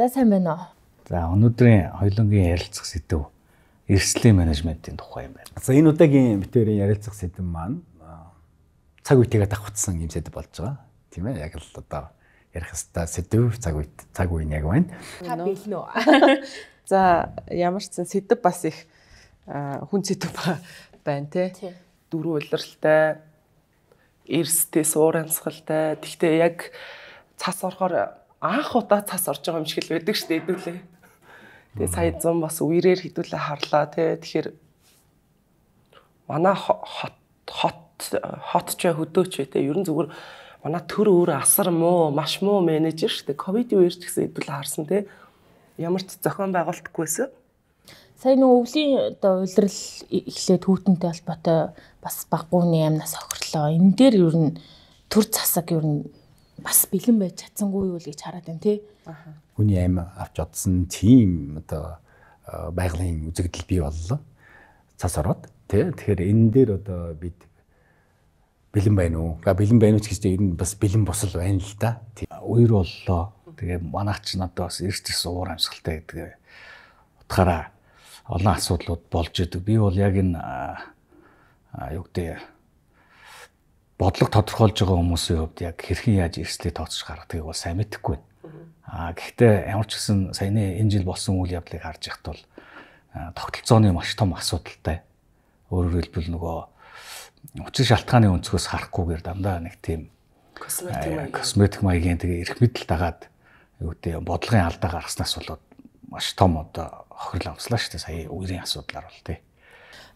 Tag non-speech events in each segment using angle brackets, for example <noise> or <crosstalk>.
За сайн байна уу? За өнөөдрийн хоёлонгийн ярилцах сэдв эрслийн менежментийн тухай юм байна. За энэ удаагийн битүүрийн ярилцах сэдв маань цаг үетэйгээ давхцсан юм сэдв болж байгаа. Тийм ээ яг л одоо ярих хэвээр сэдв цаг үед цаг үе нь яг байна. Та бэлэн үү? <laughs> За ямар ч сэдв бас их хүн сэдв байна те. Дөрвөн улиралтай эрстэй суурансгалтай. Тэгвэл яг цас орохоор анх удаа цас орж байгаа юм шиг л байдаг шүү дээ хэдүүлээ. Тэгээ сая 100 бас үерээр хэдүүлээ харлаа тий. Тэгэхээр манай хот хот хот ч хөдөөч бай тий. Ер нь зүгээр манай төр өөр асар муу, маш муу менежер шүү дээ. Ковидын үеэр ч гэсэн хэдүүлээ харсан тий. Ямар ч зохион байгуулалтгүйсэн. Сая нөгөө өвлийн оо улирал эхлээд хүүтэнтэй холбоотой бас баггууны амнаас хохирлоо. Энэ дээр ер нь төр засаг ер нь бас бэлэн байж чадсангүй юу гэж хараад байна тий. Хүний амь авч одсон тийм одоо байгалийн үзэгдэл бий боллоо. Цас ороод тий. Тэгэхээр энэ дээр одоо бид бэлэн байна уу? Га бэлэн байна уу ч гэж ер нь бас бэлэн босол байна л да. Үер боллоо. Тэгээ манаач надад бас эрт ус уур амьсгалтай гэдэг утгаараа олон асуудлууд болж идэг. Би бол яг энэ юу гэдэг бодлого тодорхойлж байгаа хүмүүсийн хувьд яг хэрхэн яаж эрсдэл тооцож гаргадгийг бол сайн мэдэхгүй байна. Аа гэхдээ ямар ч гэсэн саяны энэ жил болсон үйл явдлыг харж яхад бол тогтолцооны маш том асуудалтай. Өөрөөр хэлбэл нөгөө учир шалтгааны өнцгөөс харахгүйгээр дандаа нэг тийм косметик маягийн тэгээ эрх мэдэл дагаад юу гэдэг бодлогын алдаа гаргаснаас болоод маш том одоо хохирол амслаа шүү дээ сая үерийн асуудлаар бол тий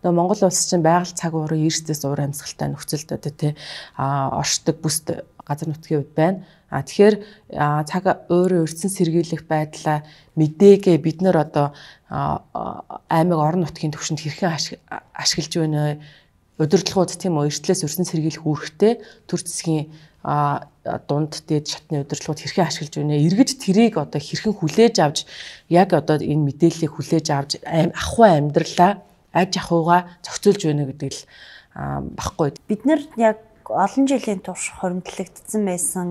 нөгөө Монгол улс чинь байгаль цаг уурын эрсдэс уур амьсгалтай нөхцөлд одоо тий а оршдог бүст газар нутгийн үед байна. А тэгэхээр цаг өөрөө өртсөн сэргийлэх байдлаа мэдээгээ бид нэр одоо аймаг орон нутгийн төвшөнд хэрхэн ашиглаж байна вэ? Удирдлагууд тийм үү эртлээс өртсөн сэргийлэх үүрэгтэй төр засгийн а дунд дээд шатны удирдлагууд хэрхэн ашиглаж байна эргэж тэрийг одоо хэрхэн хүлээж авч яг одоо энэ мэдээллийг хүлээж авч ахуй амьдралаа аж ахуйгаа зохицуулж байна гэдэг л баггүй. Бид нар яг олон жилийн турш хоригдлогдсон байсан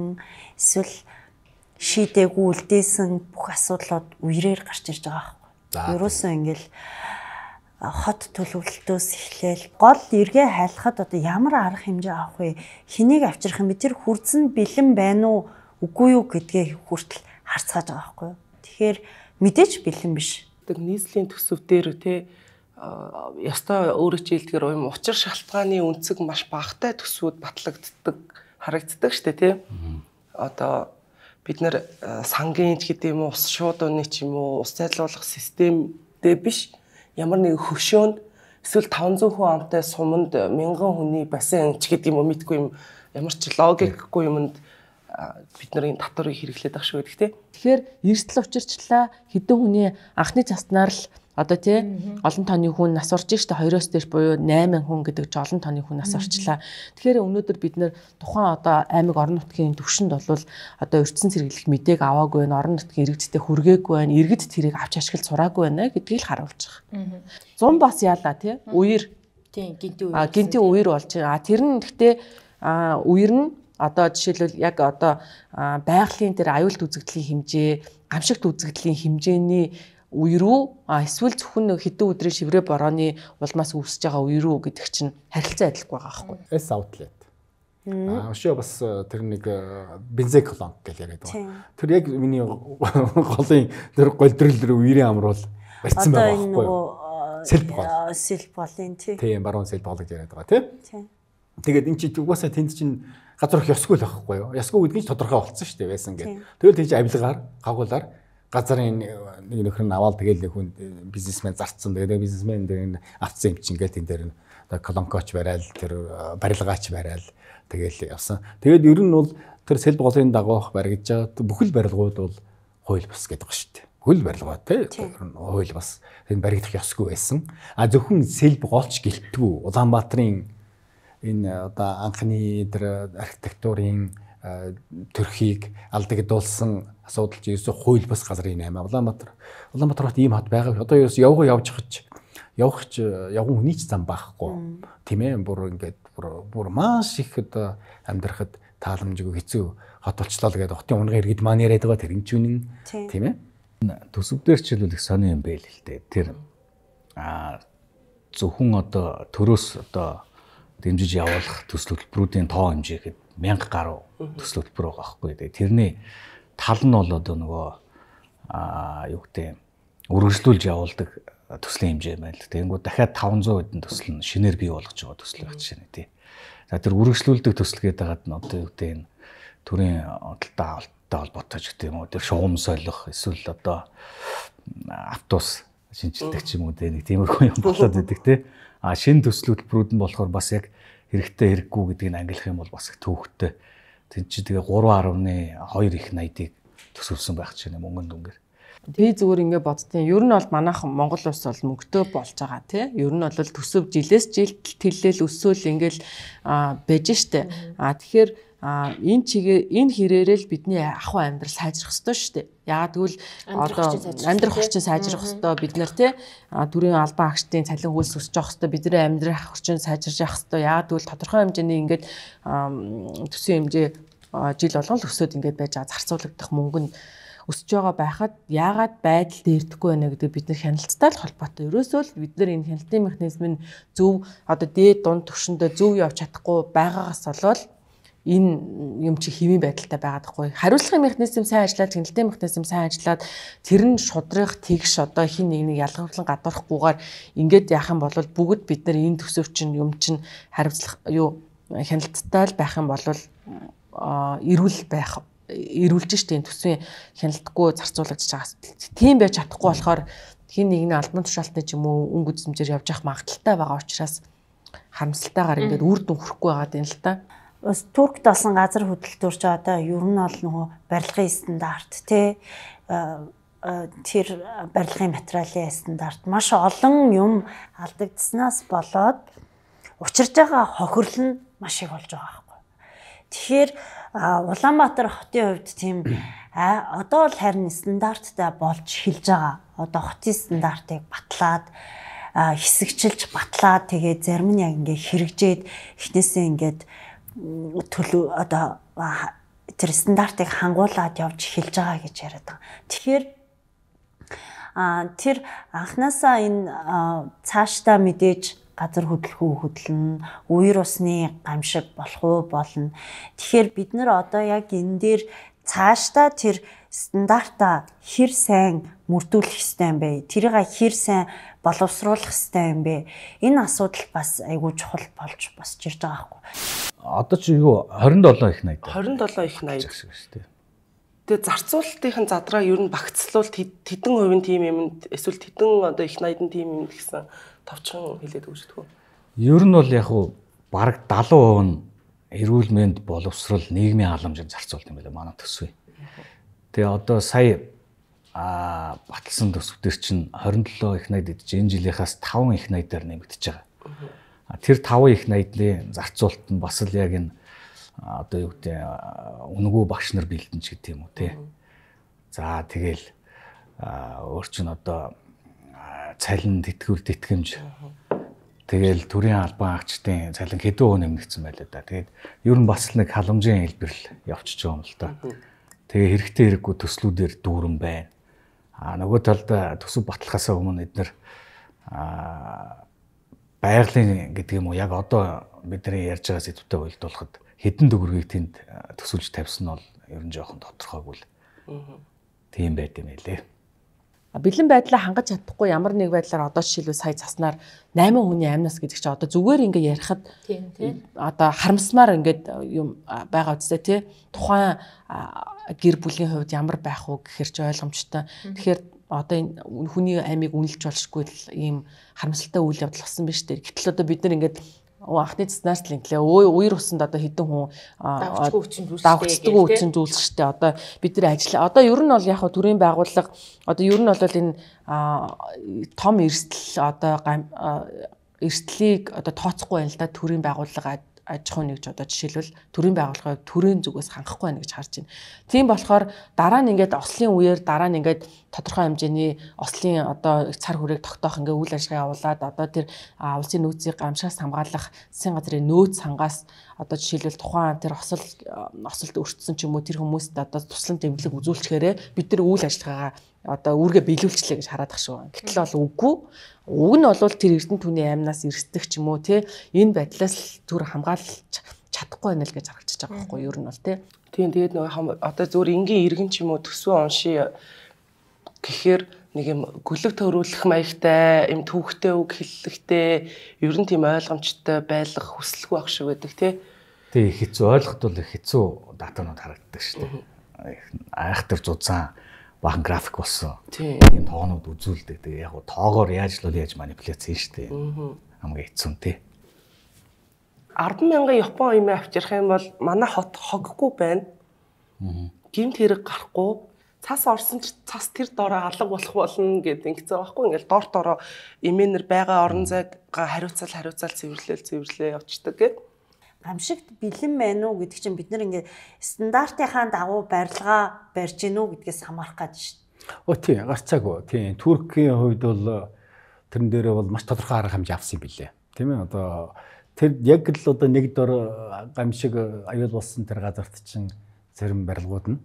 эсвэл шийдээгүй үлдээсэн бүх асуудлууд үерээр гарч ирж байгаа байхгүй. Ерөөсөө ингээл хот төлөвлөлтөөс эхлээл гол эргээ хайлахад одоо ямар арга хэмжээ авах вэ? Хэнийг авчрах юм бэ? Тэр хүрдэн бэлэн байна уу? Үгүй юу гэдгээ хүртэл харцгааж байгаа байхгүй. Тэгэхээр мэдээж бэлэн биш. Тэг нийслэлийн төсөв дээр те тэ ёстой э, өөрөө чийлдгэр юм учир шалтгааны үнцэг маш багатай төсвүүд батлагддаг харагддаг штэ тий. Одоо бид нар э, сангийн ч гэдэг юм уу ус шууд оны ч юм уу ус зайлуулах системдээ биш ямар нэгэн хөшөөнд эсвэл 500 хүн амтай суманд 1000 хүний бассейн ч гэдэг юм уу мэдгүй юм ямар ч логикгүй юмд э, бид нарын татварыг хэрэглээд ах шүү гэдэг тий. Тэгэхээр эрсдэл учирчлаа хэдэн хүний анхны цаснаар л Одоо тий олон тооны хүн нас орж штэ 2-оос дээш буюу 8 хүн гэдэг чи олон тооны хүн нас орчлаа. Тэгэхээр өнөөдөр бид нэр тухайн одоо аймаг орон нутгийн төвшөнд бол одоо өртсөн сэргийлэх мэдээг аваагүй байна. Орон нутгийн иргэдтэй хүргээгүй байна. Иргэд тэрийг авч ашиглаж сураагүй байна гэдгийг л харуулж байгаа. 100 бас яалаа тий үер тий гинти үер. А гинти үер болж байгаа. Тэр нь гэхдээ а үер нь одоо жишээлбэл яг одоо байгалийн тэр аюулт үзэгдлийн хэмжээ, гамшигт үзэгдлийн хэмжээний үе рүү а эсвэл зөвхөн хэдэн өдрийн шиврээ борооны улмаас үүсэж байгаа үе рүү гэдэг чинь харилцан адилгүй байгаа байхгүй. S outlet. Аа өшөө бас э, тэр нэг э, бензин колонк гэж яриад байгаа. Тэр яг миний голын тэр голдрил рүү үерийн амруул барьсан байгаа байхгүй. Одоо нөгөө сэлб гол. Э, сэлб голын тий. Тийм баруун сэлб гол гэж яриад байгаа тий. Тэгээд эн чинь угаасаа тэнд чинь газар их ёсгүй л байхгүй юу? Ёсгүй гэдэг нь тодорхой болсон шүү дээ байсан гэдэг. Тэгэл тийч авилгаар, хагуулаар газрын нэг нөхөр нь аваад тэгээл хүн э, бизнесмен зарцсан. Тэгээд бизнесмен дээр авцсан юм чинь ингээл тэн дээр нь колонкоч барайл тэр э, барилгаач барайл тэгээл явсан. Тэгээд ер нь бол тэр сэлб голын дагуух баригдж байгаа бүхэл барилгууд бол хууль бус гэдэг ба шүү дээ. Хууль барилгаа тий хууль бас энэ баригдах ёсгүй байсан. А зөвхөн сэлб голч гэлтгүү Улаанбаатарын энэ э, одоо анхны тэр архитектурын Э, төрхийг алдагдуулсан асуудал чи ерөөсөө хууль бас газрын 8 Улаанбаатар. Улаанбаатар хот ийм хот байгаа. Одоо ерөөсөө явгоо явж хаж явах ч явган хүний ч зам байхгүй. Тийм ээ бүр ингээд бүр бүр маш их одоо амьдрахад тааламжгүй хэцүү хот болчлоо л гэдэг хотын унгаа иргэд маань яриад байгаа тэр энэ ч үнэн тийм ээ. Төсөв дээр ч хэлвэл их сони юм байл л дээ. Тэр аа зөвхөн одоо төрөөс одоо дэмжиж явуулах төсөл хөтөлбөрүүдийн тоо хэмжээ гэхэд 1000 гаруй төсөл хөтөлбөр байгаа байхгүй. Тэгээ тэрний тал нь бол одоо нөгөө аа юу гэдэг өргөжлүүлж явуулдаг төслийн хэмжээ байна л. Тэгэнгүүт дахиад 500 хэдэн төсөл нь шинээр бий болгож байгаа төсөл байх жишээ нэ тий. За тэр үргэлжлүүлдэг төсөл гээд байгаад нь одоо юу гэдэг энэ төрийн онцлтаа авалттай холбоотой ч гэдэг юм уу тэр шугам солих эсвэл одоо автобус шинжилдэг ч юм уу тэ нэг тиймэрхүү юм болоод идэг те а шин төсөл хөтөлбөрүүд нь болохоор бас яг хэрэгтэй хэрэггүй гэдгийг ангилах юм бол бас их төвөгтэй Тэд чи тэгээ 3.2 их 80-ыг төсөвлөсөн байх чинь мөнгөнд дүнгээр. Би зүгээр ингэ боддtiin. Ер нь бол манайхан Монгол улс бол мөнгөтэй болж байгаа тий. Ер нь бол төсөв жилээс жилд тэлэл өсөөл ингээл бэж штэ. А тэгэхээр а энэ чигээ энэ хэрээрэл бидний ахуй амьдрал сайжрах ёстой шүү дээ. Яагаад гэвэл одоо амьдрах хүчин сайжрах ёстой бид нар те төрийн албан агчдын цалин хөлс өсөж явах ёстой бидний амьдрах хүчин сайжрж явах ёстой. Яагаад гэвэл тодорхой хэмжээний ингээд төсвийн хэмжээ жил болгон өсөд ингээд байж байгаа зарцуулагдах мөнгө нь өсөж байгаа байхад яагаад байдал дээрдэхгүй байна гэдэг бид нар хяналттай л холбоотой. Ерөөсөө л бид нар энэ хяналтын механизм нь зөв одоо дээд дунд төвшөндөө зөв явж чадахгүй байгаагаас болоод энэ юм чи хэвийн байдалтай байгаадахгүй. Хариуцлагын механизм сайн ажиллаад, хяналтын механизм сайн ажиллаад тэр нь шудрах, тэгш одоо хин нэг нэг ялгарлан гадуурахгүйгээр ингээд яах юм бол бүгд бид нар энэ төсөвчин юм чин хариуцлах юу хяналттай л байх юм бол эрүүл байх эрүүлж штэ энэ төсвийн хяналтгүй зарцуулагдаж байгаа асуудал. Тийм байж чадахгүй болохоор хин нэгний албан тушаалтны ч юм уу өнгө үзмжээр явж явах магадaltaй байгаа учраас харамсалтайгаар ингээд үр дүн хүрхгүй байгаа юм л та бас Туркд болсон газар хөдлөлтөөр ч одоо ер нь бол нөгөө барилгын стандарт те э, э, тэр барилгын материалын стандарт маш олон юм алдагдсанаас болоод учирж байгаа хохирол нь маш их болж байгаа байхгүй. Тэгэхээр Улаанбаатар хотын хувьд тийм одоо л харин стандарттай болж эхэлж байгаа. Одоо хотын стандартыг батлаад хэсэгчилж батлаад тэгээ зарим нь яг ингээ хэрэгжээд эхнээсээ ингээд төлөв одоо тэр стандартыг хангуулад явж эхэлж байгаа гэж яриад байгаа. Тэгэхээр а тэр анханасаа энэ цаашдаа мэдээж газар хөдлөхөө хөдлөн үер усны гамшиг болох уу болно. Тэгэхээр бид нар одоо яг энэ дээр цаашдаа тэр стандарта хэр сайн мөрдүүлэх хэвтэй юм бэ? Тэрийг хэр сайн боловсруулах хэвтэй юм бэ? Энэ асуудал бас айгүй чухал болж босч ирж байгаа хгүй. Одоо ч юу 27 их 80. 27 их 80 гэсэн үг шүү дээ. Тэгээ зарцуулалтын задраа ер нь багцлуулт хэдэн хувийн тим юмд эсвэл хэдэн одоо их 80-ын тим юмд гэсэн товчхон хэлээд өгсөдгөө. Ер нь бол яг уу бараг 70% нь эрүүл мэнд боловсрал нийгмийн халамжийг зарцуулт юм байна манай төсөв. Тэгээ одоо сая а батлсан төсвүүдэр чинь 27 их найд идэж энэ жилийнхаас 5 их найдаар нэмэгдэж байгаа. Тэр 5 их найдлын зарцуулт нь бас л яг энэ одоо юу гэдэг үнгүү багш нар бэлдэн ч гэдэг юм уу тий. За тэгэл өөр чинь одоо цалин тэтгэвэр тэтгэмж тэгэл төрийн албан агчдын цалин хэдэн хувь нэмэгдсэн байлаа да. Тэгээд ер нь бас нэг халамжийн хэлбэрл явчихж байгаа юм л да. Mm -hmm. Тэгээ хэрэгтэй хэрэггүй төслүүдээр дүүрэн байна. А нөгөө талд төсөв батлахаас өмнө бид нар байгалийн гэдэг юм уу яг одоо бидний ярьж байгаа сэдвүүтэй уялдуулахад хідэн төгрөгийг тэнд төсөлж тавьсан нь бол ер нь жоохон тодорхойгүй л. Тийм байт юм хэлээ. Бэлэн байдлаа хангаж чадахгүй ямар нэг байдлаар одоо жишээлбэл сая заснаар 8 хүний амнаас гэдэг чинь одоо зүгээр ингээ ярихад одоо харамсмаар ингээд юм байгаа үстэй тий тухайн гэр бүлийн хувьд ямар байх вэ гэхэр чи ойлгомжтой. Тэгэхээр одоо энэ хүний амийг үнэлж болшгүй ийм харамсалтай үйл явдал болсон байна шүү дээ. Гэтэл одоо бид нар ингээд анхны цэснаас л инглээ уур усанд одоо хэдэн хүн давхцдаг үчин зүйлс штэ одоо бид нар ажил одоо ер нь бол яг хөө төрийн байгууллага одоо ер нь бол энэ том эрсдэл одоо эрсдлийг одоо тооцохгүй байна л да төрийн байгууллага аж ахуйн нэгж одоо жишээлбэл төрийн байгууллагыг төрийн зүгээс хангахгүй байна гэж харж байна. Тийм болохоор дараа нь ингээд ослын үеэр дараа нь ингээд тодорхой хэмжээний ослын одоо цар хүрээг тогтоох ингээд үйл ажиллагаа явуулаад одоо тэр улсын нөөцийг гамшаас хамгаалах засгийн газрын нөөц сангаас одоо жишээлбэл тухайн тэр осол осолд өртсөн ч юм уу тэр хүмүүст одоо туслан тэмдэглэг үзүүлчихээрээ бид нар үйл ажиллагаагаа одоо үүргээ биелүүлчлээ гэж хараад тах шүү. Гэтэл бол үгүй. Уг нь бол тэр эрдэнэ түүний аймнаас эрсдэг ч юм уу те энэ байдлаас түр хамгаалж чадахгүй байна л гэж харагдчихж байгаа байхгүй юу ер нь бол те. Тийм тэгээд нөгөө одоо зөвөр энгийн иргэн ч юм уу төсвөө унши гэхээр нэг юм гөлөг төрүүлэх маягтай, юм түүхтэй үг хэллэгтэй, ер нь тийм ойлгомжтой байлах хүсэлгүй ах шиг байдаг тий. Тэг их хэцүү ойлгохтол их хэцүү датанууд харагддаг шүү дээ. Айхтар зузаан бахан график болсон. Тийм тоонууд үзүүлдэг. Тэгээ яг тоогоор яаж л яаж манипуляц хийн штэ. Хамгийн хэцүү тий. 100000 Япон имээ авчрах юм бол манай хот хоггүй байна. Гимт хэрэг гарахгүй. Цас орсон ч цас тэр дороо алга болох болно гэдэг ингэсэн байхгүй. Ингээл дор дороо имээнэр байгаа орон зайгаа хариуцал хариуцал цэвэрлэл цэвэрлээ явцдаг гэдэг амшигт бэлэн байна уу гэдэг чинь бид нар ингээд стандартынхаа дагуу барилга барьж гин үү гэдгээс хамаарах гэж шүү дээ. Өө тий, гарцаагүй. Тий, Туркийн хувьд бол э, тэрэн дээрээ бол маш тодорхой арга хэмжээ авсан билээ. Тийм ээ одоо тэр яг л одоо нэг дор э, гамшиг э, аюул болсон тэр газарт чинь зарим барилгууд нь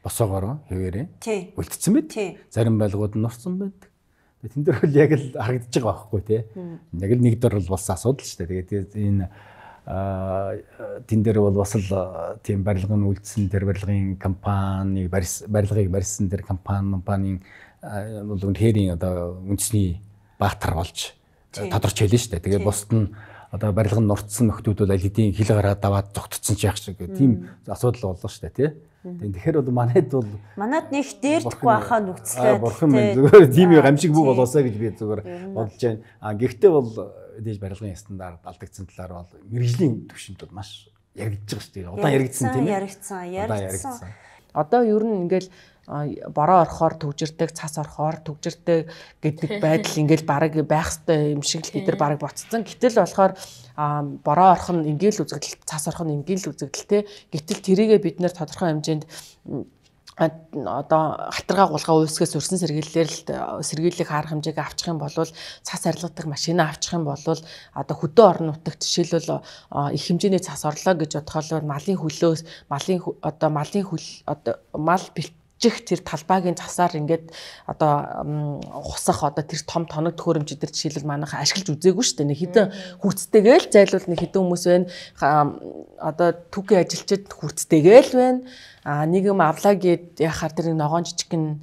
босоогоор хэвээрээ үлдсэн байт. Зарим барилгууд нь норцсон байт. Тэн дээр бол яг л харагдаж байгаа байхгүй тий. Яг л нэг дор бол болсон асуудал шүү дээ. Тэгээд энэ Э, тэн дээр бол бас л э, тийм барилгын үйлдсэн тэр барилгын компани барилгыг барьсан тэр компани компанийн э, бол үнэхээр одоо үндэсний баатар болж тодорч хэлнэ шүү дээ. Тэгээ бусд нь одоо барилга нь нурцсан нөхдүүд бол аль хэдийн хил гараа даваад зогтцсон ч яах шиг тийм асуудал боллоо шүү дээ тий. Тэгэхээр бол манайд бол манад нэг дээрдэхгүй ахаа нүгцлээ. Бурхан минь зүгээр тийм юм гамшиг бүг болоосаа гэж би зүгээр бодож байна. А гэхдээ бол дээж барилгын стандарт алдагдсан талаар бол мэрэгжлийн төвшөндүүд маш яригдж байгаа шүү дээ. Удаан яригдсан тийм ээ. Яригдсан, яригдсан. Одоо ер нь ингээл бороо орохоор төгжирдэг, цас орохоор төгжирдэг гэдэг <laughs> байдал ингээл баг байх ёстой юм шиг л бид нар баг ботцсон. Гэтэл болохоор бороо орох нь ингээл үзэгдэл, цас орох нь ингээл үзэгдэлтэй. Гэтэл тэрийгээ бид нар тодорхой хэмжээнд одоо халтаргаа гулгаа уйсгээс өрсөн сэргийлэлээр л э, сэргийлэх арга хэмжээг авчих юм бол цас арилгадаг машин авчих юм бол одоо хөдөө орон нутагт жишээлбэл э, их хэмжээний цас орлоо гэж бодхолоор малын хөлөөс малын одоо малын хөл одоо мал бэлт чих тэр талбайгийн засаар ингээд одоо хусах одоо тэр том тоног төхөөрөмж дээр жишээлбэл манайх ашиглаж үзээгүй шүү дээ. Нэг хэдэн хүүцтэйгээл зайлвал нэг хэдэн хүмүүс байна. Одоо түүхий ажилчид хүүцтэйгээл байна нэг юм авлаа гэд яхаар тэр ногоон жижиг гэн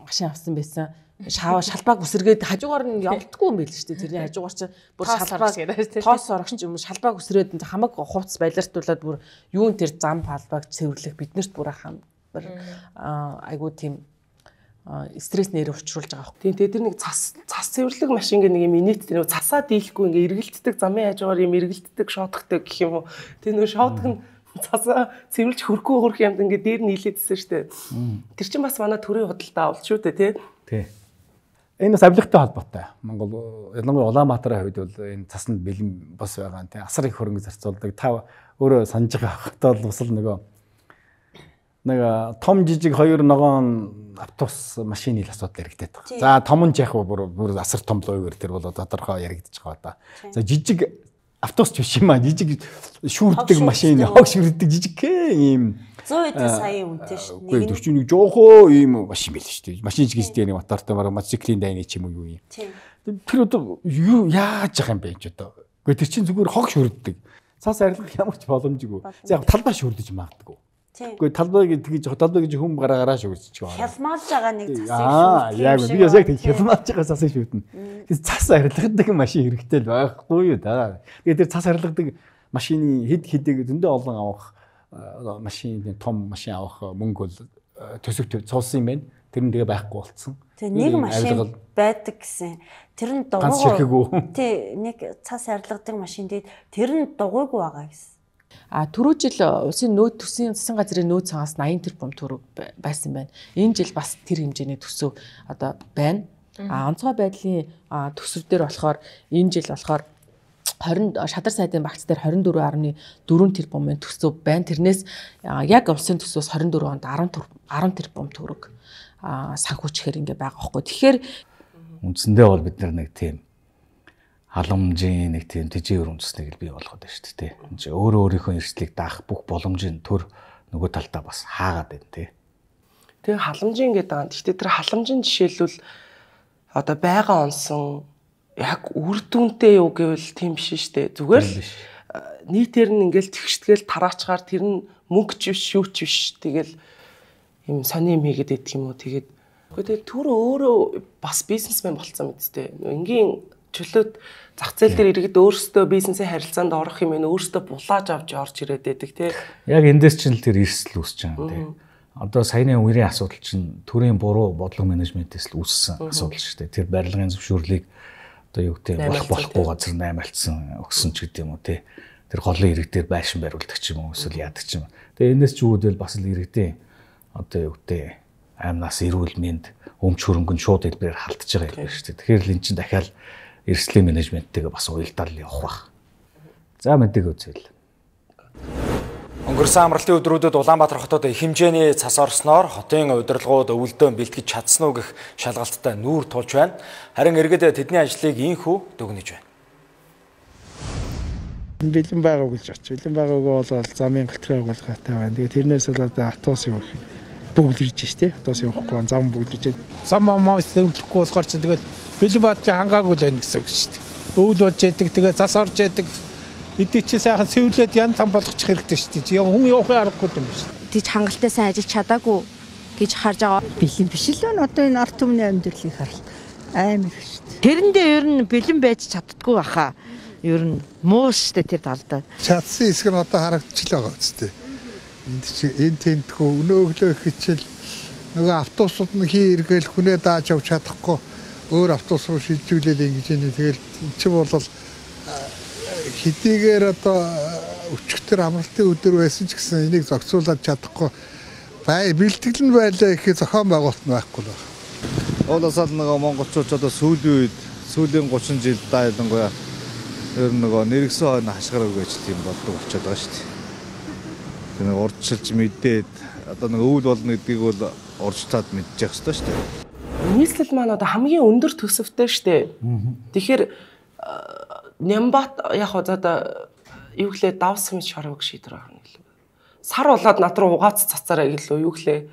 машин авсан байсан шава шалбааг үсэргээд хажуугаар нь явалтгүй юм байл шүү дээ. Тэрний хажуугаар чинь бүр шалбааг тоос орох чинь юм шалбааг үсрээд хамаг хувц балертуулаад бүр юун тэр зам фалбааг цэвэрлэх биднэрт бүр ахам бүр айгуу тийм стресс нэр учруулж байгаа хөөх. Тийм тэгээ тэр нэг цас цас цэвэрлэг машин гэх нэг юм инээт тэр цасаа дийлэхгүй ингээ эргэлддэг замын хажуугаар юм эргэлддэг шоотгдаг гэх юм уу. Тэр нөх шоотг нь цасаа цэвэрлж хөрөхгүй хөрөх юмд ингээд дээр нь нийлээдсэн шүү дээ. Тэр чинь бас манай төрийн худалдаа олд шүү дээ тий. Тий. Энэ бас авилгатай холбоотой. Монгол ялангуяа Улаанбаатарын хувьд бол энэ цаснд бэлэн бас байгаа тий. Асар их хөрөнгө зарцуулдаг. Та өөрөө санаж байгаа хэрэгтэй бол бас л нөгөө нэг том жижиг хоёр ногоон автобус машины л асуудал яригдээд байгаа. За том нь яг бүр бүр асар том луйвэр тэр бол тодорхой яригдчих байгаа да. За жижиг автобус биш юм аа жижиг шүрддэг машин хог шүрддэг жижигхэн ийм 100 эд сая үнэтэй шүү. Нэг 41 жоохоо ийм машин байл шүү. Машин жигэстэй нэг мотортой бараг мотоциклийн дайны ч юм уу юу юм. Тэр одоо юу яаж явах юм бэ ч одоо. Гэхдээ тэр чинь зүгээр хог шүрддэг. Цаас арилгах ямар ч боломжгүй. За яг талдаа шүрдэж магадгүй. Гэхдээ талбай гэж талбай гэж хүм гараа гараа шүү гэж байгаа. Хялмаалж байгаа нэг засыг шүү. Аа яг би яг тэг хялмаалж байгаа засыг шүтэн. Тэгээс цас арилгадаг машин хэрэгтэй л байхгүй юу да. Тэгээд тэр цас арилгадаг машины хэд хэдэг зөндөө олон авах машин том машин авах мөнгө бол э, төсөв цуулсан юм байна. Тэр нь тэгээ байхгүй болцсон. Тэгээ нэг машин байдаг гэсэн. Тэр нь дугуйгүй. Тий, нэг цас арилгадаг машин дээр тэр нь дугуйгүй байгаа гэсэн. А түрүү жил улсын э, нөөд төсвийн засгийн газрын нөөд цангаас 80 тэрбум төгрөг байсан байна. Энэ жил бас тэр хэмжээний төсөв одоо байна. А онцгой байдлын төсөв дээр болохоор энэ жил болохоор 20 шадар сайдын багц дээр 24.4 тэрбумын төсөв байна. Тэрнээс яг улсын төсвөөс 24 онд 10 10 тэрбум төгрөг санхүүчхээр ингээ байгаа хөөхгүй. Тэгэхээр үндсэндээ бол бид нар нэг тийм халамжийн нэг тийм тижээ өрөмцснийг бий болгоод байна шүү дээ. Энд чи өөрөө өөрийнхөө эрсдлийг даах бүх боломжийн төр нөгөө талдаа бас хаагаад байна тий. Тэгээ халамжийн гэдэг аа. Гэхдээ тэр халамжийн жишээлбэл одоо байгаа онсон яг үр дүнтэй юу гэвэл тийм биш шүү дээ. Зүгээр л э, нийтээр нь ингээл тэгштгэл тараачгаар тэр нь мөнгө ч биш, шүү ч биш. Тэгэл юм сони юм хийгээд идэх юм уу тэгээд Гэхдээ тэр өөрөө бас бизнесмен болцсон мэт дээ. Энгийн чөлөөт зах зээл дээр иргэд өөрсдөө бизнесийн харилцаанд орох юм энэ өөрсдөө булааж авч орж ирээд байдаг тий. Яг эндээс ч л тэр эрсэл үүсэж байгаа тий. Одоо саяны үерийн асуудал чинь төрийн буруу бодлого менежментээс л үүссэн асуудал шүү дээ. Тэр барилгын зөвшөөрлийг одоо юу гэдэг болох болохгүй газар 8 альцсан өгсөн ч гэдэм үү тий. Тэр голын иргэд дээр байшин бариулдаг ч юм уу эсвэл яадаг ч юм. Тэгээ энэс ч үүдэл бас л иргэдийн одоо юу гэдэг аймнаас эрүүл мэнд өмч хөрөнгөнд шууд хэлбэрээр халтж байгаа юм шүү дээ. Тэгэхээр л эн чинь дахиад эрслийн менежменттэйгээ бас уялдаар явах бах. За мэдээгээ үзвэл. Өнгөрсөн амралтын өдрүүдэд Улаанбаатар хотод их хэмжээний цас орсноор хотын удирдлагууд өвөлдөө бэлтгэж чадсан уу гэх шалгалттай нүүр тулж байна. Харин иргэд тэдний ажлыг инхүү дүгнэж байна. Бэлэн байгууг л жач. Бэлэн байгууг бол замын галтраа болгоотой байна. Тэгээ тэрнээс бол одоо автобус явах юм бүгдлэрж штэ одоос явахгүй зам бүгдлэрж зам амаа сэлэхгүй болохоор чи тэгэл бэлэн бат хангаагүй л байна гэсэн үг штэ өвөл болж яадаг тэгээ зас орж яадаг эдий чи сайхан сэвлээд ян там болгочих хэрэгтэй штэ чи хүн явахын аргагүй юм штэ тийч хангалттай сайн ажиллаж чадаагүй гэж харж байгаа бэлэн биш л байна одоо энэ ард түмний амьдралыг харал амар штэ тэрэндээ ер нь бэлэн байж чаддгүй баха ер нь муу штэ тэр талдаа чадсан хэсгэр одоо харагдчихлаа байгаа үстэ энд чи энэ тентхүү өнөөгөө хичээл нөгөө автобусууд нь хий эргээл хүнээ дааж явж чадахгүй өөр автобус руу шилжүүлээд ингэж яа. Тэгэл чи бол хэдийгээр одоо өчгтөр амралтын өдөр байсан ч гэсэн энийг зохицуулаад чадахгүй бай бэлтгэл нь байлаа гэхэд зохион байгуулалт нь байхгүй л байна. Уулсаад нөгөө монголчууд одоо сүүлийн үед сүүлийн 30 жил даа ялангуяа ер нь нөгөө нэргсэн хойно хашгираг гэж тийм болдог болчиход байгаа шүү дээ нэг урдчилж мэдээд одоо нэг өвөл болно гэдгийг бол урдчлаад мэдчих ёстой шүү дээ. Нийслэл маань одоо хамгийн өндөр төсөвтэй шүү дээ. Тэгэхээр э, Нямбат яг одоо юу гэлээ давс юм шорог шийдэр байгаа юм лээ. Сар болоод над руу угаац цацаараа гэлөө юу гэлээ.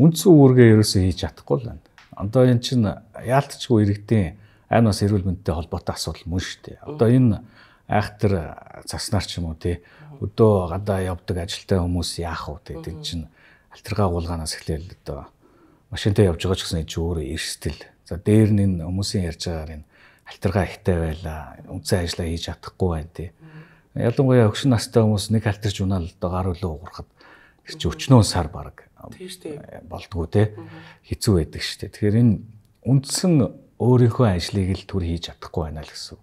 Үндсэн үүргээ ерөөсөө хийж чадахгүй л байна. Одоо эн чинь яалтчгүй иргэдийн айн бас эрүүл мэндтэй холбоотой асуудал мөн шүү дээ. Одоо энэ айхтар цаснаар ч юм уу тий өдөө гадаа явдаг ажилтай хүмүүс яах вэ гэдэг чинь альтергаа гулгаанаас эхлээл одоо машинтай явж байгаа ч гэсэн чи өөрөө эрсдэл. За дээр нь энэ хүмүүсийн ярьж байгаагаар энэ альтергаа ихтэй байла. Үнсэн ажиллаа хийж чадахгүй байна тий. Ялангуяа хөгшин настай хүмүүс нэг альтерч унаал одоо гар өлөө угарахад тэр чи өчнөө сар баг э, болдгоо тий. Хэцүү байдаг шүү дээ. Тэгэхээр энэ үндсэн өөрийнхөө ажлыг л түр хийж чадахгүй байна л гэсэн.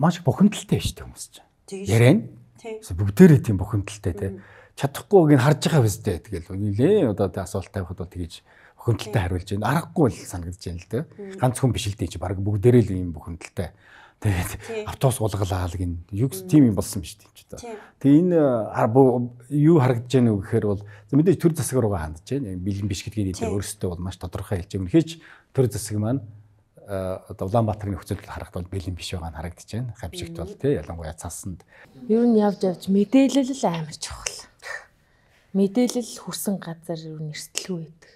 Маш бухимдалтай шүү дээ хүмүүс чинь. Ярэн Бүгдээрээ тийм бухимдалтай те. Чадахгүй гийн харж байгаа биз дээ. Тэгэл нилээ одоо тэ асуулт тавихад бол тэгэж бухимдалтай хариулж байна. Аргагүй л санагдаж байна л те. Ганц хүн биш л дээ чи баг бүгдээрээ л ийм бухимдалтай. Тэгээд автобус улгалаа л гин юг тим юм болсон биз дээ чи одоо. Тэгээ энэ юу харагдаж байна вэ гэхээр бол мэдээж төр засаг руугаа хандж байна. Бэлэн биш гэдгийг хэлээ өөрөөсөө бол маш тодорхой хэлж өгнө. Хич төр засаг маань Э, одоо Улаанбаатарын нөхцөл харахад бол бэлэн биш байгаа нь харагдаж байна. Хамшигт бол тий ялангуяа цаасанд. Ер нь явж явж мэдээлэл л амар чухал. Мэдээлэл хүрсэн газар ер нь эрсдэлгүй байдаг.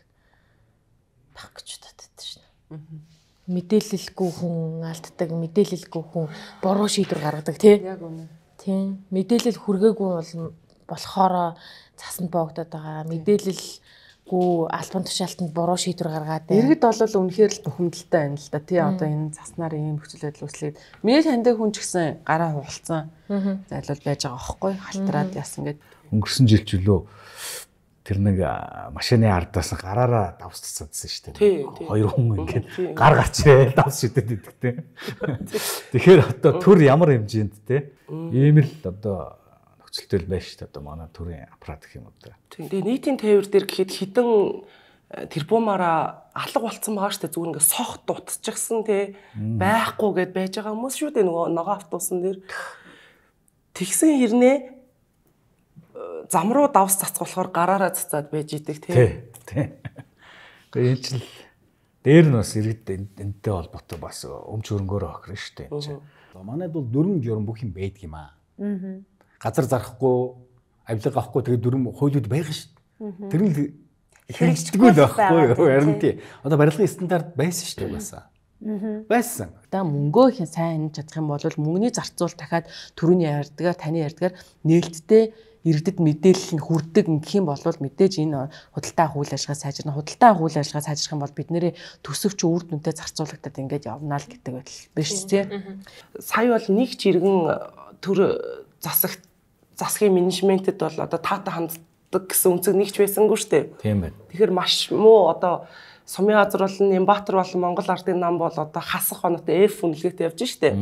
Баг гэж бодод шнэ. Мэдээлэлгүй хүн алддаг, мэдээлэлгүй хүн буруу шийдвэр гаргадаг тий. Яг үнэ. Тий. Мэдээлэл хүргээгүй бол болохоороо цаасанд боогдоод байгаа. Мэдээлэл мэдхгүй альбан тушаалтанд буруу шийдвэр гаргаад байна. Э. Иргэд бол үнэхээр л бухимдалтай байна л да. Тий одоо энэ заснаар ийм нөхцөл байдал үүслээд миний таньдаг хүн ч гэсэн гараа хугалцсан. Зайлуул байж байгаа аахгүй халтраад яасан гэд. Өнгөрсөн жил ч үлөө тэр нэг машины ардаас гараараа давсцсан гэсэн шүү дээ. Хоёр хүн ингээд гар гарч ирээ давс шидэд идэгтэй. <laughs> Тэгэхээр одоо төр ямар хэмжээнд те ийм л одоо нөхцөлтэй л байна шүү дээ. Одоо манай төрийн аппарат гэх юм уу да. Тийм. Тэгээ нийтийн тээвэр дээр гэхэд хідэн э, трибумаараа алга болцсон байгаа шүү дээ. Зүгээр ингээд сохт дутчихсан те байхгүй гэд байж байгаа хүмүүс шүү дээ. Нөгөө ногоо автобусан дээр тэгсэн хэрнээ э, зам руу давс цацх болохоор гараараа цацаад байж идэг те. Тийм. Гэхдээ энэ ч л Дээр нь бас иргэд энэтэй холбоотой бас өмч хөрөнгөөр охирно шүү дээ энэ чинь. Манайд бол дөрөнг журам бүх юм байдаг юм аа. Аа газар зарахгүй, авилга авахгүй тэгээ дүрм хуйлууд байгаа шүү. Тэр нь хэрэгждэггүй л байхгүй юу? Харин тий. Одоо барилгын стандарт байсан шүү дээ басаа. Байсан. Одоо мөнгөө их сайн чадах юм бол мөнгөний зарцуул дахиад төрөний ярдгаа, таны ярдгаар нээлттэй иргэдэд мэдээлэл нь хүрдэг ингэх юм бол мэдээж энэ худалдаа үйл ажиллагаа сайжирна. Худалдаа үйл ажиллагаа сайжрах юм бол бидний төсөвч үр дүнтэй зарцуулагтад ингээд явна л гэдэг байдал биш тий. Сая бол нэг ч иргэн төр засагт засгийн менежментэд бол одоо таатай ханддаг гэсэн үнцэг нэгч байсангүй шүү дээ. Тийм байна. Тэгэхээр маш муу одоо Сумын газар болон Эмбатар болон Монгол ардын нам бол одоо хасах хонотой F үнэлгээтэй явж штэ.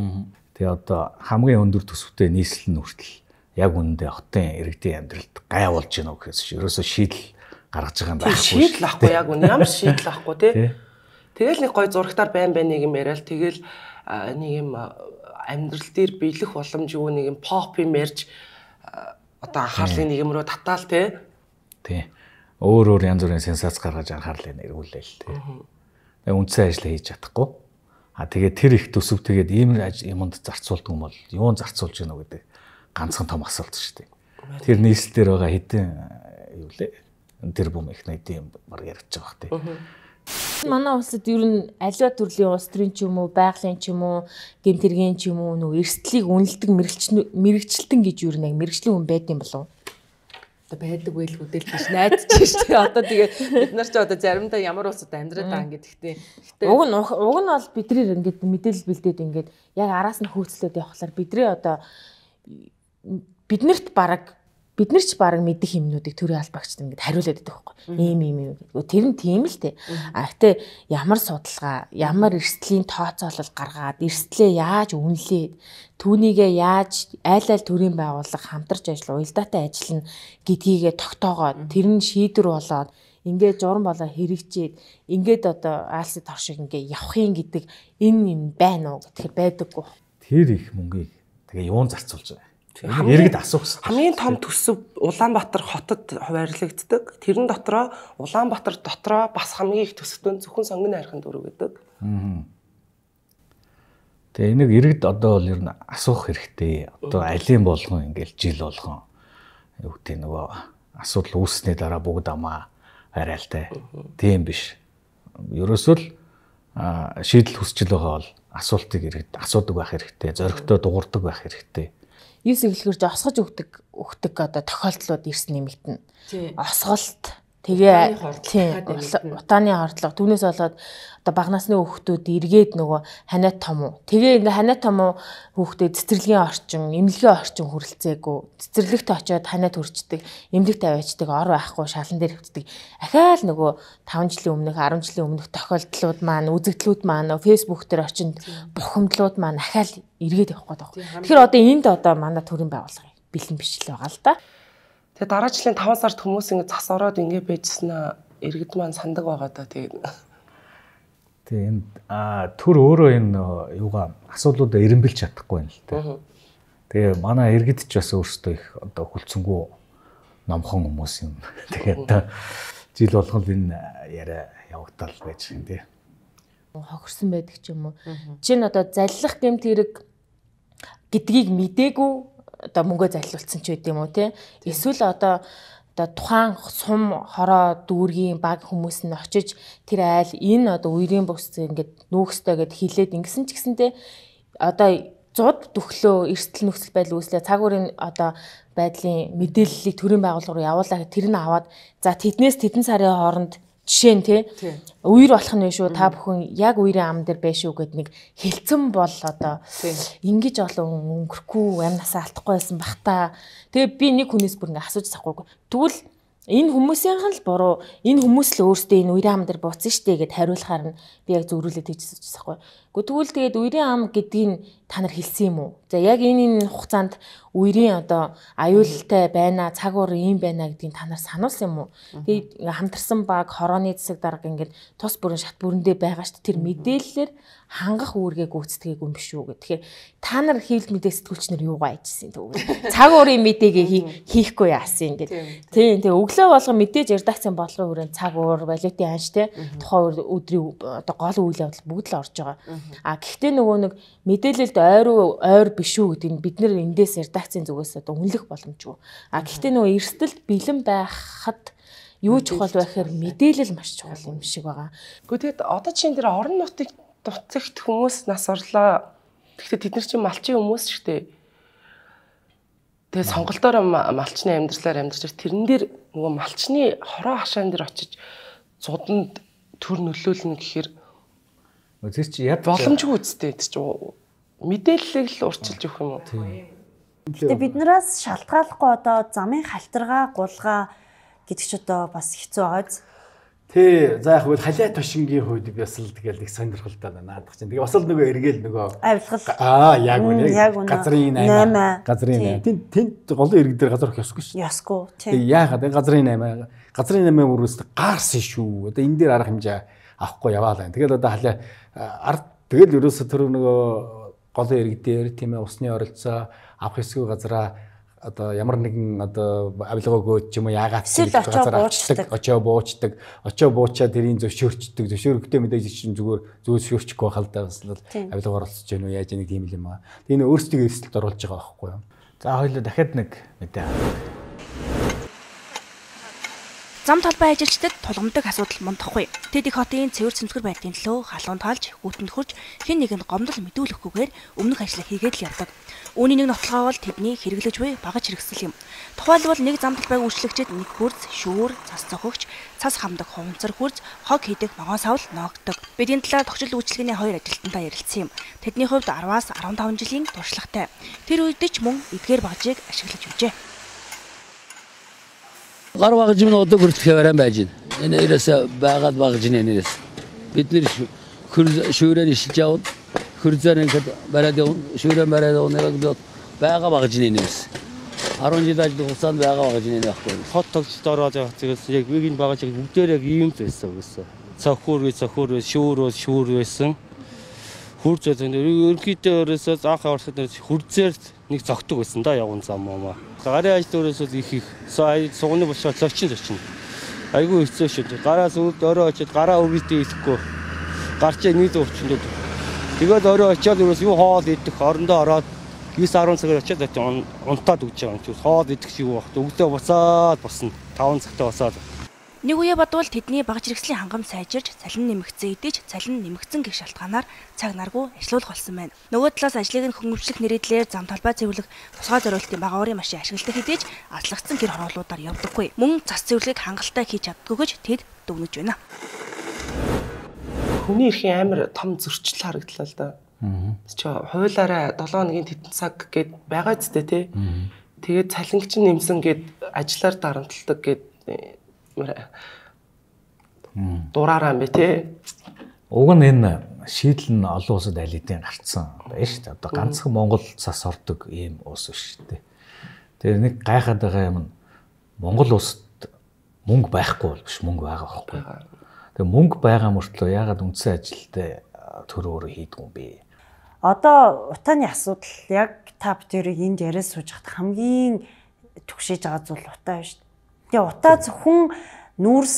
Тэгээ одоо хамгийн өндөр төсөвтэй нийслэл нь хүртэл яг үнэндээ хотын иргэдийн амьдралд гай болж гинөө гэхээс ерөөсөө шийдэл гаргаж байгаа юм байхгүй. Шийдэл авахгүй яг үнэ ямар шийдэл авахгүй тий. Тэгэл нэг гой зурагтаар байн байн нэг юм яриад тэгэл нэг юм амьдрал дээр биелэх боломж юу нэг юм поп юм ярьж Э, одоо анхаарлын нийгэмрөө татаал те. Тий. Өөр өөр янз бүрийн сенсац гаргаж анхаарлыг эргүүлээл те. Тэгээ үндсэн ажлаа хийж чадахгүй. А тэгээ тэр их төсөв тэгээд ийм юмд зарцуулдаг юм бол юун зарцуулж гинөө гэдэг ганцхан том асуулт шүү дээ. Тэр нийслэлээр байгаа хэдэн э, юу лээ. Тэр бүм их нэг юм баг ярьж байгаа хэ. Манай улсад ер нь аливаа төрлийн улс төрийн ч юм уу, байгалийн ч юм уу, гэмтэргийн ч юм уу нөгөө эрсдлийг үнэлдэг мэрэгчлэн гэж ер нь яг мэрэгчлэн хүн байд юм болов одоо байдаг байлгүй дэл биш найдаж шүү дээ. Одоо тэгээ бид нар ч одоо заримдаа ямар улсад амьдраад байгаа юм гэхдээ гэхдээ уг нь уг нь бол бидрээр ингээд мэдээлэл бэлдээд ингээд яг араас нь хөөцлөд явхлаар бидрээ одоо биднэрт бараг бид нар ч баг мэдих юмнуудыг төрийн албагчд ингээд хариулад байдаг байхгүй. Ийм ийм ийм гэдэг. Тэр нь тийм л тий. А гэтээ ямар судалгаа, ямар эрсдлийн тооцоолол гаргаад, эрсдлээ яаж үнэлээд, түүнийгээ яаж айл айл төрийн байгууллага хамтарч ажиллах, уялдаатай ажиллана гэдгийгэ тогтоогоод, тэр нь шийдвэр болоод ингээд журам болоо хэрэгжээд ингээд одоо айлсд тор шиг ингээд явахын гэдэг энэ юм байна уу гэхээр байдаггүй. Тэр их мөнгийг тэгээ юун зарцуулж байгаа. Иргэд асуух хэрэгтэй. Хамгийн том төсөв Улаанбаатар хотод хуваарлагддаг. Тэрэн дотроо Улаанбаатар дотроо бас хамгийн их төсөвтөн зөвхөн сонгоны архинд өрөө гэдэг. Тэгээ энийг иргэд одоо бол ер нь асуух хэрэгтэй. Одоо алин болгон ингээл жил болгон юу гэдэг нөгөө асуудал үүссний дараа бүгд амаа арайлтай. Тийм биш. Ерөөсөө л шийдэл хүсчил байгаа бол асуултыг иргэд асуудаг байх хэрэгтэй. Зоригтой дуурдаг байх хэрэгтэй 9 эхлэгээр жосгож өгдөг өгдөг одоо тохиолдлууд ирс нэмэгдэнэ. Осголт Тэгээ тийм утааны хордлого түүнээс болоод одоо бага насны хүүхдүүд эргээд нөгөө ханиат том уу. Тэгээ ингээ ханиат том уу хүүхдээ цэцэрлэгийн орчин, эмнэлгийн орчин хүрэлцээгүй. Цэцэрлэгт очиод ханиат төрчдөг, эмнэлэгт аваачдаг, ор байхгүй, шалан дээр хөвтдөг. Ахаал нөгөө 5 жилийн өмнөх, 10 жилийн өмнөх тохиолдлууд маань, үзэгдлүүд маань, фэйсбүүк дээр очинд бухимдлууд маань ахаал эргээд явах гээд байна. Тэгэхээр одоо энд одоо манай төрийн байгууллага бэлэн биш л байгаа л да. Тэгээ дараа жилийн 5 сард хүмүүс ингэ зас ороод ингэ байжсан иргэд маань сандаг байгаа да тэгээд Тэгээ энд төр өөрөө энэ юугаа асуудлуудаа эренбэлж чадахгүй юм л тэ. Тэгээ манай иргэд ч бас өөрсдөө их одоо хүлцэнгүү номхон хүмүүс юм. <laughs> Тэгээд жил болгол энэ яриа явагдал байж гэн тэ. Хохирсан байдаг ч юм уу. Чин одоо заллах гэмт хэрэг гэдгийг мдээгүй одоо мөнгөө залилуулсан ч үгүй юм уу те эсвэл одоо одоо тухайн сум хороо дүүргийн баг хүмүүс нь очиж тэр айл энэ одоо үерийн бус ингээд нүүхстэй гэд хилээд ингэсэн ч гэсэнтэй одоо зууд төхлөө эрсдэл нөхцөл байдал үүслээ цаг үеийн одоо байдлын мэдээллийг төрийн байгууллага руу явуулаа тэр нь аваад за тэднээс тэдэн сарын хооронд жишээ нь тий үер болох нь шүү та бүхэн яг үерийн ам дээр байж шүү гэд нэг хэлцэн бол одоо ингэж олон өнгөрөхгүй амнасаа алдахгүй байсан бах та тэгээ би нэг хүнээс бүр ингээ асууж сахгүй тэгвэл энэ хүмүүсийнх нь л буруу энэ хүмүүс л өөрсдөө энэ үерийн ам дээр буцсан штэ гэд хариулахаар нь би яг зөрүүлээд хийчихсэн ч байхгүй. Гэхдээ тэгвэл тэгээд үерийн ам гэдгийг та нар хэлсэн юм уу? За яг энэ энэ хугацаанд үерийн одоо аюултай байна, цаг уур ийм байна гэдгийг та нар сануулсан юм уу? Тэгээд хамтарсан баг хорооны засаг дарга ингээд тус бүрэн шат бүрэндээ байгаа штэ тэр мэдээллээр хангах үүргээ гүйцэтгээг юм биш үү гэхээр та нар хийл мэдээ сэтгүүлчнэр юугаа ажилласан төвөө цаг уурын мэдээгээ хийхгүй яасан гэдэг тийм тийм өглөө болго мэдээж редакцийн бодлогын хүрээнд цаг уур валютын анш те тухайн өдрийн одоо гол үйл явдал бүгд л орж байгаа а гэхдээ нөгөө нэг мэдээлэлд ойр ойр биш үү гэдэг нь бид нар эндээс редакцийн зүгээс одоо үнэлэх боломжгүй а гэхдээ нөгөө эрсдэлд бэлэн байхад юу чухал вэ гэхээр мэдээлэл маш чухал юм шиг байгаа. Гэхдээ тэгэд одоо чинь тэр орон нутгийг дутцагт хүмүүс нас орлоо. Гэхдээ тэд нар чинь малчин хүмүүс шүү дээ. Тэгээ сонголтоор малчны амьдралаар амьдарч тэрэн дээр нөгөө малчны хороо хашаан дээр очиж зуданд төр нөлөөлнө гэхээр тэр чи яд боломжгүй үсттэй тэр чи мэдээллийг л урчилж өгөх юм уу? Гэтэ биднээс шалтгааллахгүй одоо замын халтиргаа гулгаа гэдэг ч одоо бас хэцүү ойз. Тий, за яг бол халиа тошингийн хувьд бас л тэгэл их сонирхолтой байна наадах чинь. Тэгээ бас л нөгөө эргэл нөгөө авилгал. Аа, яг үнэ. Газрын 8. Газрын 8. Тэнд тэнд голын иргэн дээр газар орох ёсгүй шүү. Ёсгүй. Тий. Яагаад энэ газрын 8 газрын 8 өрөөсд гаарсан шүү. Одоо энэ дээр арга хэмжээ авахгүй яваа л байна. Тэгэл одоо халиа ард тэгэл ерөөсө тэр нөгөө голын иргэн дээр тийм ээ усны оролцоо авах ёсгүй газараа одоо ямар нэгэн одоо авилгаа өгөөд ч юм уу яагаад гэсэн газар авчдаг, очоо буучдаг, очоо буучаа тэрийн зөвшөөрчдөг, зөвшөөрөгдөө мэдээж чинь зүгээр зөв зөвшөөрчихгүй хаалдаа бас л авилгаар олцож гэнэ үү яаж яник тийм юм аа. Тэгээ энэ өөрсдөө эрсдэлд оруулж байгаа байхгүй юу? За хоёул дахиад нэг мэдээ. Зам толгой ажилчдад тулгамдаг асуудал мундахгүй. Тэд их хотын цэвэр цэмцгэр байдлын төлөө халуун талж, хүтэнд хурж хэн нэгэнд гомдол мэдүүлэхгүйгээр өмнөх ажлыг хийгээд л явдаг. Үүний нэг нотлогоо бол тэдний хэрэглэж буй багаж хэрэгсэл юм. Тухайлбал нэг зам толгойг үйлчлэгчэд нэг хурц, шүүр, цас цохогч, цас хамдаг хуванцар хурц, хог хийдэг ногоон савл ноогддог. Бид энэ талаар тогтчл үйлчлэгийн хоёр ажилтнтай ярилцсан юм. Тэдний хувьд 10-аас 15 жилийн туршлагатай. Тэр үед ч мөн эдгээр багжийг ашиглаж үзжээ. Qar bağıcımın odu kurtkı veren bəcin. Yani öyleyse bağat bağıcın yeniriz. Bitnir şöyren işince ol. Kürtlerin belediye ol. Şöyren belediye ol. Nereye gidiyor? Bağa bağıcın yeniriz. 10 жил ажил хугацаанд байгаа багжны байхгүй. Хот тогтолд ороод явах зэрэгс яг үеийн багаж бүгдээрээ ийм байсан гэсэн. Цохор гээ цохор байсан, шүүр бол шүүр байсан. Хурц байсан. Ерөнхийдөө ерөөсөө анх ороход хурцээр нэг зогтөг байсан да явган зам юм аа. Гарын ажил дээрээс бол их их сууны булшаа зочин зочин. Айгүй хэцүү шүү. Гараас өвд орой очиод гараа өвдөлтөө хэлэхгүй. Гарч нийт өвчнөд. Тэгээд орой очиод юус юу хоол идэх, орондоо ороод 9 10 цагаар очиод унтаад өгч байгаа юм чи. Хоол идэх шиг багт. Өглөө буцаад босно. 5 цагтаа буцаад Нэг үе бодвол тэдний баг жиргэслийн хангам сайжирж, цалин нэмэгдсэн идэж, цалин нэмэгдсэн гэх шалтгаанаар цаг наргүй ажиллах болсон байна. Нөгөө талаас ажлыг нь хөнгөвчлөх нэрийдлээр зам талбай цэвэрлэх, тусгай зориултын багаварын машин ашигладаг хэдий аслагдсан гэр хороолуудаар явдаггүй. Мөн зас цэвэрлэгийг хангалттай хийж чаддаггүй гэж тэд дүгнэж байна. Хүний эрхийн амар том зөрчил харагдлаа л да. Чи хуулаараа 7 хоногийн тетэн цаг гээд байгаа ч тээ. Тэгээд цалинч нэмсэн гээд ажиллаар дарамтлагдаг гээд э, нэрэ. Дураараа би тээ. Уг нь энэ шийдэл нь олон улсад аль хэдийн гарцсан байна шүү дээ. Одоо ганцхан Монгол цас ордог ийм улс биш шүү дээ. Тэгээ нэг гайхаад байгаа юм нь Монгол улсад мөнгө байхгүй бол биш мөнгө байгаа байхгүй. Тэгээ мөнгө байгаа мөртлөө ягаад үндсэн ажилтай төр өөрө хийдэг юм бэ? Одоо утааны асуудал яг та бүдэрийг энд яриа суужгаад хамгийн түгшээж байгаа зүйл утаа биш шүү дээ Тэгээ утаа зөвхөн нүүрс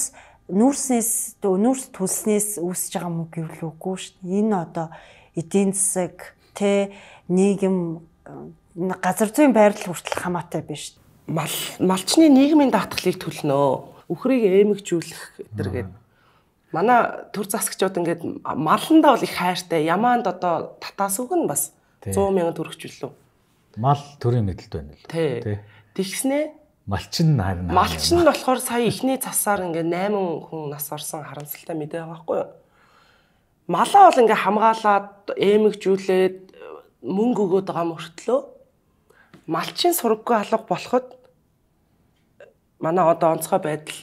нүүрснээс нүүрс төлснээс үүсэж байгаа мөг гэвэл үгүй шүү дээ. Энэ одоо эдийн засаг тэ нийгэм газар зүйн байрлал хүртэл хамаатай биш. Мал малчны нийгмийн даатгалыг төлнө. Үхрийг эмэгжүүлэх гэдэг. Манай төр засагчид ингээд малландаа бол их хайртай. Ямаанд одоо татаас үг нь бас 100 сая төгрөгчлөө. Мал төрийн мэдлэлд байна л. Тий. Тэгснээ Малчин наар наа. Малчин нь болохоор сая ихний засаар ингээ 8 хүн нас орсон харамсалтай мэдээ байгаа байхгүй юу? Малаа бол ингээ хамгаалаад эмэгжүүлээд мөнгө өгөөд байгаа мөртлөө малчин сураггүй алга болоход манай одоо онцгой байдал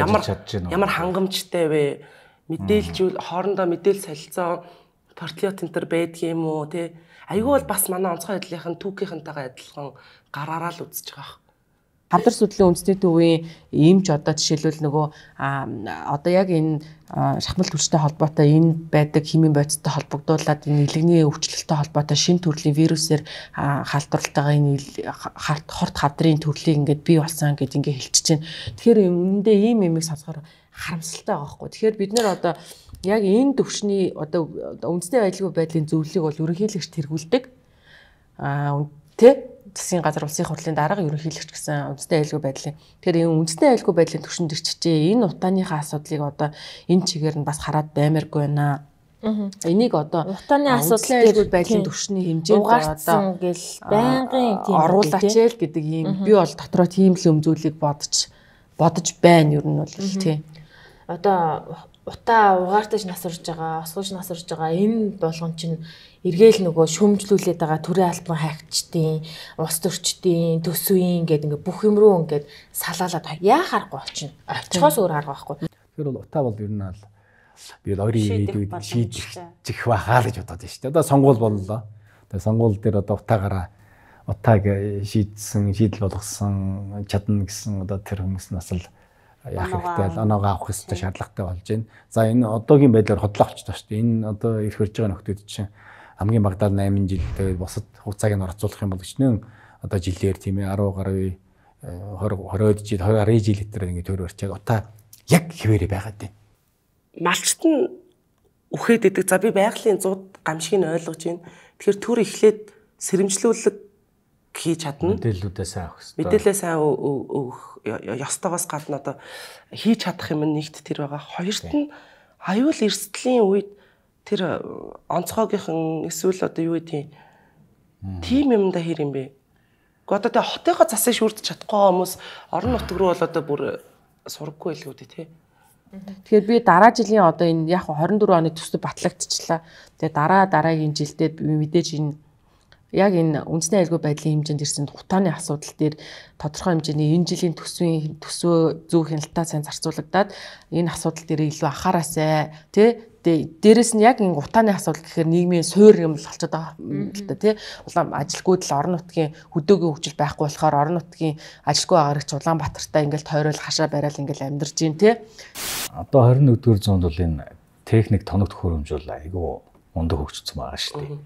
ямар ямар хангамжтай вэ? Мэдээлжүүл хоорондоо мэдээлэл солилцоо портлиот энэ төр байдгийм үү те? Айгүй бол бас манай онцгой байдлынх нь түүхийнхэнтэйгээ адилхан гараараа л үзэж байгаа хамтар судлалын үндэсний төвийн имж одоо жишээлбэл нөгөө одоо яг энэ шахмал түвштэй холбоотой энэ байдаг химийн бодистой холбогдуулаад энэ илэгний өвчлөлттэй холбоотой шин төрлийн вирусээр халдварлалтайгаа энэ харт хорт хадрын төрлийг ингээд бий болсон гэд ингээд хэлчихэж байна. Тэгэхээр үүндээ ийм юмыг сонсохоор харамсалтай байгаа хгүй. Тэгэхээр бид нэр одоо яг энэ төвшний одоо үндэсний аюулгүй байдлын зөвлөлийг бол ерөнхийлөгч тэргүүлдэг. Аа тий засгийн газар улсын хурлын дарга ерөнхийлөгч гэсэн үндэсний аюулгүй байдлын тэгэхээр энэ үндэсний аюулгүй байдлын түвшинд ирчихжээ. Энэ утааныхаа асуудлыг одоо энэ чигээр нь бас хараад баймиргүй байна. Энийг одоо утааны асуудал дээр байдлын төвшний хэмжээнд одоо гэл байнгын тийм оруулаач л гэдэг юм. Би бол дотроо тийм л өмзүүлийг бодож бодож байна ер нь бол тий. Одоо утаа угаартаж насрж байгаа, осгож насрж байгаа энэ болгон чинь эргээл нөгөө шөмжлүүлээд байгаа төрийн албан хайгчдын, улс төрчдийн, төсвийн гэдэг ингээ бүх юм руу ингээд салаалаад яа харахгүй болчихно. Очихоос өөр арга байхгүй. Тэр бол утаа бол ер нь л би ойрын ирээдүйд шийдчих байхаа гэж бодоод байна шүү дээ. Одоо сонгуул боллоо. Тэгээ сонгуул дээр одоо утаагаараа утааг шийдсэн, шийдэл болгосон чадна гэсэн одоо тэр хүмүүс нас л яах хэрэгтэй, оноогоо авах хэрэгтэй шаардлагатай болж байна. За энэ одоогийн байдлаар хотлогч таш шүү дээ. Энэ одоо их хөрж байгаа нөхдөд чинь хамгийн багадаар 8 жил тэгээд босод хугацааг нь орцуулах юм бол өчнөө одоо жилээр тийм ээ 10 гаруй 20 э, 20 жил 20 гаруй жил дотор ингээд төр өрчээд утаа яг хിവэрэ байгаад байна. Малчт нь үхээд идэг. За би байгалийн зууд гамшиг нь ойлгож байна. Тэгэхээр төр эхлээд сэрэмжлүүлэг хийж чадна. Мэдээллүүдээ сайн өгөх хэрэгтэй. Мэдээлэлээ сайн өгөх ёстойгоос гадна одоо хийж чадах юм нэгт тэр байгаа. Хоёрт нь аюул эрсдлийн үед тэр э, онцгойгийнхан эсвэл одоо юу гэдэг тийм юмда хэр юм бэ? Гэхдээ одоо тэ хотынхаа засыг шүрдэж чадахгүй хүмүүс орон нутг руу бол одоо бүр э, сураггүй илүү дээ тий. Тэгэхээр би дараа жилийн одоо энэ яг 24 оны төсөв батлагдчихлаа. Тэгээ дараа дараагийн жилдээ мэдээж энэ яг энэ үндэсний айлгой байдлын хэмжээнд ирсэн хутааны асуудал дээр тодорхой хэмжээний энэ жилийн төсвийн төсөө зөв хяналтаа сайн зарцуулагдаад энэ асуудал дээр илүү анхаарасай тий Тэ дээрэс нь яг ин утааны асуудал гэхээр нийгмийн суур юм л болчиход байгаа юм л та тий. Улаан ажилгүйд л орон нутгийн хөдөөгийн хөгжил байхгүй болохоор орон нутгийн ажилгүй агарагч Улаанбаатартаа ингээл тойрол хашаа барайл ингээл амьдарч юм тий. Одоо 21-р зуунд бол энэ техник тоног төхөөрөмж бол айгүй мундаг хөгжсөн байгаа шүү дээ.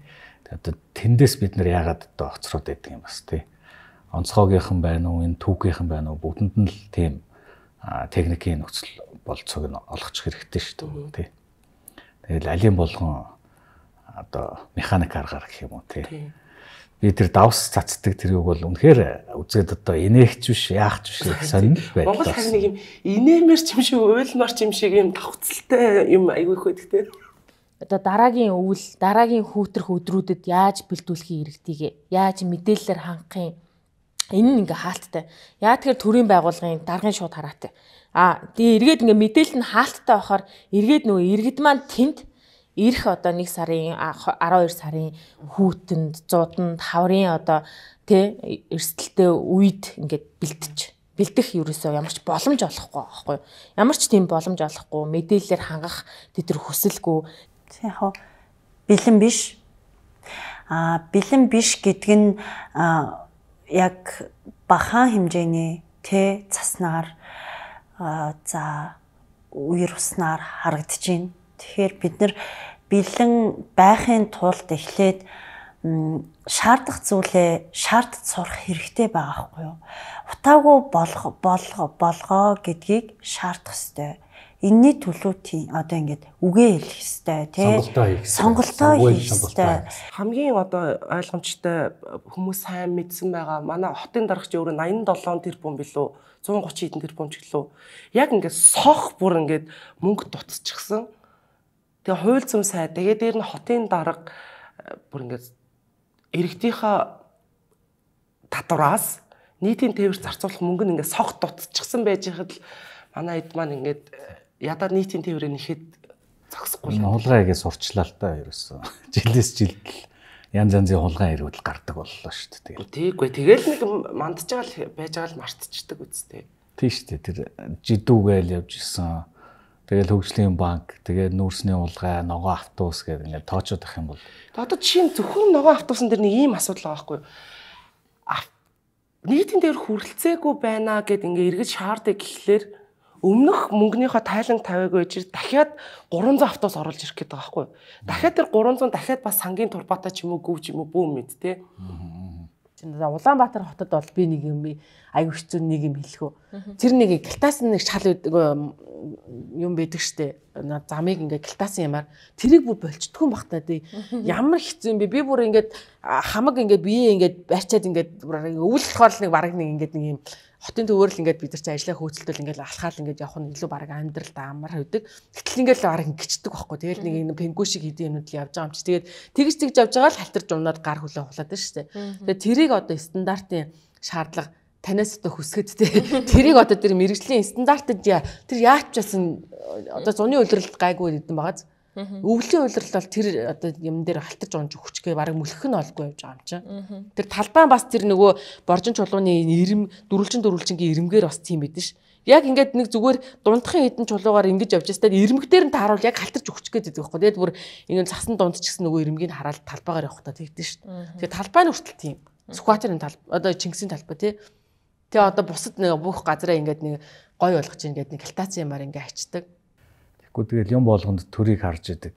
Тэгээд тэндээс бид нэр яагаад одоо огцроод байдаг юм бас тий. Онцгойгийнхан байна уу, энэ түүхгийнхан байна уу, бүгдэнд нь л тийм техникийн нөхцөл болцоог нь олгочих хэрэгтэй шүү дээ тий Тэгэл алим болгон одоо механик аргаар гэх юм уу тий. Би тэр давс цацдаг тэрийг бол үнэхээр үзээд одоо инээгч биш яахч биш сонирхол байдлаа. Монгол харин нэг юм инээмэр ч юм шиг уйлмар ч юм шиг юм давхцалтай юм айгүй хөө гэдэгтэй. Одоо дараагийн өвөл, дараагийн хүүтрэх өдрүүдэд яаж бэлдүүлэхин иргэдийгээ яаж мэдээлэлээр хангахын энэ нь ингээ хаалттай. Яа тэгэхээр төрийн байгууллагын даргын шууд хараатай. А тий эргээд ингээ мэдээлэл нь хаалттай байхаар эргээд нөгөө иргэд маань тэнд ирэх одоо 1 сарын 12 сарын хүүтэнд зууданд хаврын одоо тий эрсдэлтэй үед ингээд бэлтэж бэлдэх ерөөсөө ямар ч боломж олохгүй байхгүй ямар ч тийм боломж олохгүй мэдээлэлээр хангах тэтэр хүсэлгүй яг хав бэлэн биш а бэлэн биш гэдэг нь яг бахан хэмжээний тэ цаснагаар за үер уснаар харагдаж байна. Тэгэхээр бид нар бэлэн байхын тулд эхлээд шаардах зүйлээ шаардж сурах хэрэгтэй байгаа хгүй юу. Утаагүй болох болго болгоо гэдгийг шаардах хэрэгтэй. Энийний төлөө тийм одоо ингээд үгээ хэлэх хэрэгтэй тий. Сонголтоо хийх хэрэгтэй. Хамгийн одоо ойлгомжтой хүмүүс сайн мэдсэн байгаа манай хотын дарагч өөрөө 87 тэрбум билүү 130 хэдэн тэрбум ч гэлөө. Яг ингээд сох бүр ингээд мөнгө дутчихсан. Тэгээ хууль зам сай тэгээ дээр нь хотын дарга э, бүр ингээд иргэдийнхээ татвараас нийтийн тээвэрт зарцуулах мөнгө нь ингээд сох дутчихсан байж хад л манай эд маань ингээд э, ядаа нийтийн тээврээ нэхэд зогсохгүй л. Уулгаа игээ сурчлаа л та ерөөсөө. <laughs> Жилээс жилд л янз янзын хулгай ирүүд гардаг боллоо шүү дээ. Тэгээд тийгүй. Тэгэл нэг мандж байгаа л байж байгаа л мартчихдаг үсттэй. Тийм шүү дээ. Тэр жидүүгээл явж исэн. Тэгэл хөгжлийн банк, тэгээ нүүрсний улгай, ногоо автобус гэдэг ингээд тоочод ах юм бол. Одоо чинь зөвхөн ногоо автобусан дээр нэг ийм асуудал байгаа байхгүй юу? Нийтийн дээр хүрэлцээгүй байна гэд ингээд эргэж шаардыг гэхлээр өмнөх мөнгөнийхөө тайланг тавиагүй гэж дахиад 300 автобус оруулж ирэх гэдэг байгаа байхгүй. Дахиад тэр 300 дахиад бас сангийн турбаатай ч юм уу гүвж юм уу бүү мэд те. Улаанбаатар хотод бол би нэг юм аюу хэцүү нэг юм хэлэхөө. Тэр нэг галтаас нэг шал юм байдаг штэ. Замыг ингээ галтаасан ямаар тэрийг бүр болчдгүй бахтаа тий. Ямар хэцүү юм бэ? Би бүр ингээд хамаг ингээд биеэ ингээд барьчаад ингээд өвөл болохоор нэг бараг нэг ингээд нэг юм хотын төвөөр л ингээд бид нар чи ажиллаа хөөцөлтөл ингээд алхаал ингээд явах нь илүү бараг амьдрал даамар хэвдэг. Гэтэл ингээд л бараг гिचдэг байхгүй. Тэгэл нэг энэ пингүү шиг хэдийн юмнууд л явж байгаа юм чи. Тэгээд тэгж тэгж явж байгаа л халтарч унаад гар хүлээ хулаад байна шүү дээ. Тэгээд тэрийг одоо стандартын шаардлага танаас одоо хүсгэд те тэрийг одоо тэр мэрэгжлийн стандартад тэр яаж ч гэсэн одоо зуны үйлрэлт гайгүй гэдэг юм багаз Өвлийн уйлрал бол тэр одоо юм дээр халтаж онж өгчгээ бараг мөлөх нь олгүй явж байгаа юм чинь. Тэр талбайн бас тэр нөгөө боржин чулууны ирэм дөрвөлжин дөрвөлжингийн ирэмгээр бас тийм байдэн ш. Яг ингээд нэг зүгээр дундхын хідэн чулуугаар ингэж явж байстаа ирэмгдээр нь тааруул яг халтаж өгч гээд байдаг байхгүй. Тэгэд бүр ингээд цасан дунд ч гэсэн нөгөө ирэмгийг хараад талбайгаар явах та тэгдэн ш. Тэгээ талбай нь хүртэл тийм. Скватерын талбай одоо Чингисийн талбай тий. Тэгээ одоо бусад нэг бүх газраа ингээд нэг гой болгож ийн гэдэг нэг алтац юмар ингээ хачдаг. Гэхдээ тэгэл юм болгонд төрийг харж идэг.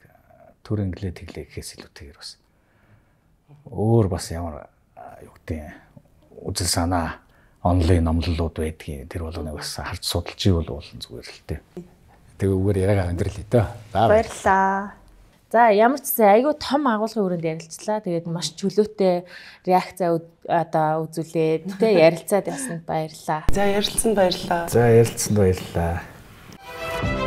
Төр инглээ тэглээ гэхээс илүүтэйгээр бас өөр бас ямар юу гэдэг үзэл санаа онлын номлолууд байдгийг тэр болгоныг бас харж судалж ивэл уулын зүгээр л тээ. Тэгээ үгээр яриагаа өндөрлөе дөө. За баярлаа. За ямар ч гэсэн айгүй том агуулгын өрөөнд ярилцлаа. Тэгээд маш чөлөөтэй реакц одоо үзүүлээд тээ ярилцаад ясанд баярлаа. За ярилцсан баярлаа. За ярилцсан баярлаа.